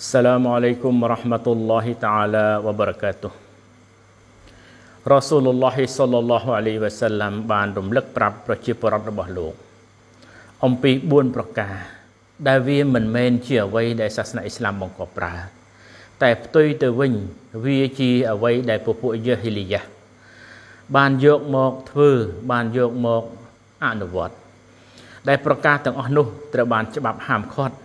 السلام عليكم ورحمة الله تعالى وبركاته រ៉ាស៊ូលឡោះសុលឡោះអាលីវ៉ាសាឡាំបានរំលឹកប្រាប់ប្រជាពលរដ្ឋរបស់លោក អំពី4ប្រការ ដែលវាមិនមែនជាអ្វីដែលសាសនាអ៊ីស្លាមបង្កប់ប្រើតែផ្ទុយទៅវិញវាជាអ្វីដែលពពួកយេហេលីយ៉ាបានយកមកធ្វើបានយកមកអនុវត្តដែលប្រការទាំងអស់នោះ ត្រូវបានច្បាប់ហាមឃាត់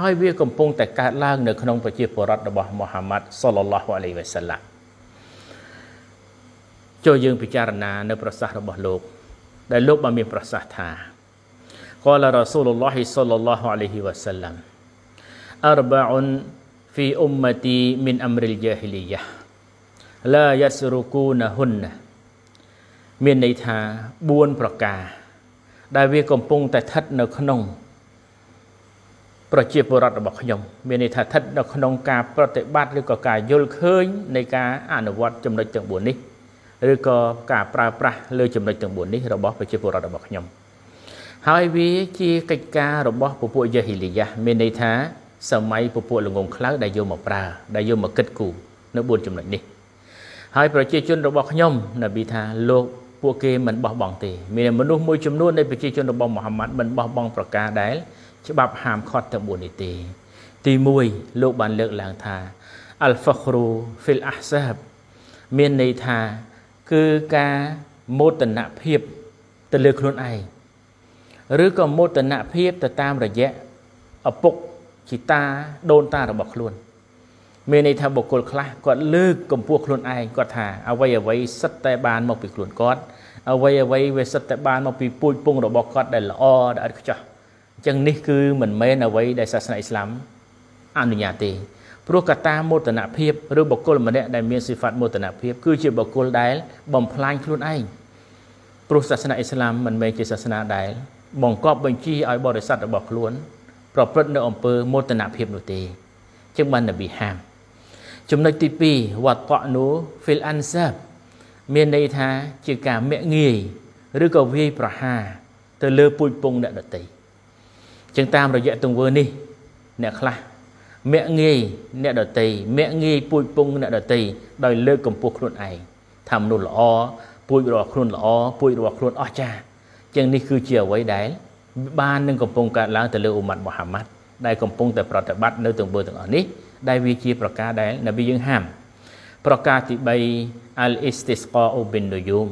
ហើយវាកំពុងតែកើតឡើងនៅក្នុងប្រជាពលរដ្ឋរបស់មូហាម៉ាត់សុលឡោះអាឡៃវ៉ាសាឡាមចូលយើងពិចារណា នៅ ប្រសាសន៍របស់លោក ដែលលោកបានមានប្រសាសន៍ថាកលរ៉ាស៊ូលឡោះសុលឡោះអាឡៃវ៉ាសាឡាមអរបាអ៊ុន في أمتي من أمر الجاهلية لا يسرقونهن មានន័យថា4ប្រការដែលវាកំពុងតែស្ថិតនៅក្នុងប្រជាពលរដ្ឋរបស់ខ្ញុំមានន័យថាស្ថិតនៅក្នុងការប្រតិបត្តិឬក៏ការយល់ឃើញនៃការអនុវត្តចំណុចទាំង4នេះឬក៏ការប្រើប្រាស់លើចំណុចទាំង4នេះ របស់ប្រជាពលរដ្ឋរបស់ខ្ញុំ ហើយវាជា កិច្ចការរបស់ពពួកយេហេលីយ៉ាមានន័យថាសម័យពពួកល្ងងខ្លៅដែលយកមកប្រើដែលយកមកគិត គូរនៅ4ចំណុចនេះហើយប្រជាជនរបស់ខ្ញុំនៅពីថាលោកពួកគេមិនបោះបង់ទេមានមនុស្សមួយចំនួននៃប្រជាជនរបស់មូហាម៉ាត់មិនបោះបង់ប្រការដែលច្បាប់ហាមឃាត់ទាំង4នេះទេ ទី1លោកបានលើកឡើងថា al-fakhru fil ahsab មានន័យថា គឺការមោទនភាពទៅលើខ្លួនឯងឬក៏មោទនភាពទៅតាមរយៈឪពុកជីតាដូនតារបស់ខ្លួន មានន័យថាបុគ្គលខ្លះគាត់លើកកម្ពស់ខ្លួនឯងគាត់ថាអ្វីអ្វីសិតតែបាន មកពីខ្លួនគាត់អ្វីអ្វីវាសិតតែបានមកពីពូជពងរបស់គាត់ដែលល្អដែលអត់ខ្ចោះអញ្ចឹងនេះគឺមិនមែនអ្វីដែលសាសនាអ៊ីស្លាមអនុញ្ញាតទេព្រោះកត្តាមោទនភាពឬបុគ្គលម្នាក់ដែលមានសិផាត់មោទនភាពគឺជាបុគ្គលដែលបំផ្លាញខ្លួនឯងព្រោះសាសនាអ៊ីស្លាមមិនមែនជាសាសនាដែល បង្កប់បញ្ជាឲ្យបរិស័ទរបស់ខ្លួន ប្រព្រឹត្តនៅអំពើមោទនភាពនោះទេជាងបាននប៊ីហាមចំណុចទី2វត្តតនូ fil ansab មានន័យថាជាការមាក់ងាយឬក៏វាយប្រហារទៅលើពូជពងអ្នកដតីចឹងតាមរយៈទង្វើនេះអ្នកខ្លះមាក់ងាយអ្នកដតីមាក់ងាយពូជពងអ្នកដតីដោយលើកកម្ពស់ខ្លួនឯងថាមនុស្សល្អពូជរបស់ខ្លួនល្អពូជរបស់ខ្លួនអស្ចារ្យចឹងនេះគឺជាអ្វីដែលបាននឹងកំពុងកើតឡើងទៅលើអ៊ុម៉ាត់មូហាម៉ាត់ដែលកំពុងតែប្រតិបត្តិនៅទង្វើទាំងអស់នេះដែលវាជាប្រការដែលនប៊ីយើងហាមប្រការទី3 al istisqa bin nuyum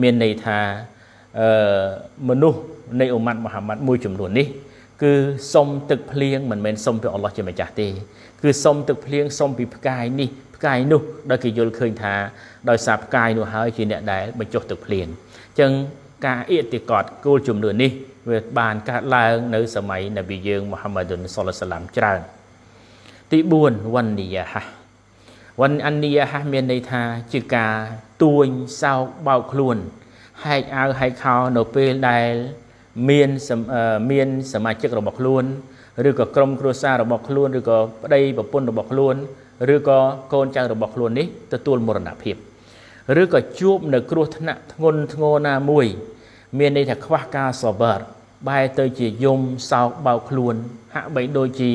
មានន័យថាអឺមនុស្សនៃអ៊ុម៉ាត់មូហាម៉ាត់មួយចំនួននេះគឺសុំទឹកភ្លៀងមិនមែនសុំពីអល់ឡោះជាម្ចាស់ទេគឺសុំទឹកភ្លៀងសុំពីផ្កាយនេះផ្កាយនោះដែលគេយល់ឃើញថាដោយសារផ្កាយនោះហើយជាអ្នកដែលបញ្ចុះទឹកភ្លៀងអញ្ចឹងការអៀតិកតគោលជំនឿនេះវាបានកើតឡើង នៅសម័យនប៊ីយើងមូហាម៉ាឌុនសុលឡាឡាមច្រើនទី4វណ្ណីយាហៈវណ្ណអានីយាហៈមានន័យថា ជាការទួញសោកបោកខ្លួនហែកអាវហែកខោនៅពេលដែលមានមាន សមាជិករបស់ខ្លួនឬក៏ក្រុមគ្រួសាររបស់ខ្លួនឬក៏ប្តីប្រពន្ធរបស់ខ្លួនឬក៏កូនចៅរបស់ខ្លួននេះទទួលមរណភាព ឬក៏ជួបនៅគ្រោះថ្នាក់ធ្ងន់ធ្ងរណាមួយ មានន័យថាខ្វះការសបរបែរទៅជាយំសោកបោកខ្លួន ហាក់បីដូចជា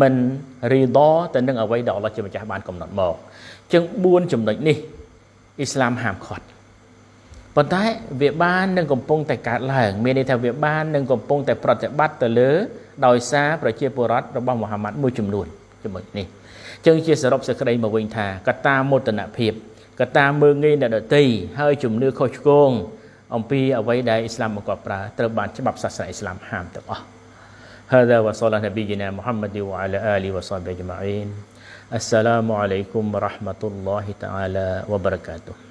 មិនរីដទៅនឹងអ្វីដែលអល់ឡោះជាម្ចាស់បានកំណត់មកចឹង4ចំណុចនេះអ៊ីស្លាមហាមឃាត់ប៉ុន្តែវាបាននឹងកំពុងតែកើតឡើងមានន័យថាវាបាននឹងកំពុងតែ ប្រតិបត្តិទៅលើដោយសារប្រជាពលរដ្ឋរបស់មហាម៉ាត់មួយចំនួនចំណុចនេះចឹងជាសរុបសេចក្តីមកវិញថាកត្តាមោទនភាពកត្តាមើងងាយអ្នកដទៃហើយជំនឿខុសឆ្គងអំពីអ្វីដែលអ៊ីស្លាមបង្កប់ប្រើត្រូវបានច្បាប់សាសនាអ៊ីស្លាមហាមទាំងអស់ هذا وصلى نبينا محمد وعلى آله وصحبه أجمعين السلام عليكم ورحمة الله تعالى وبركاته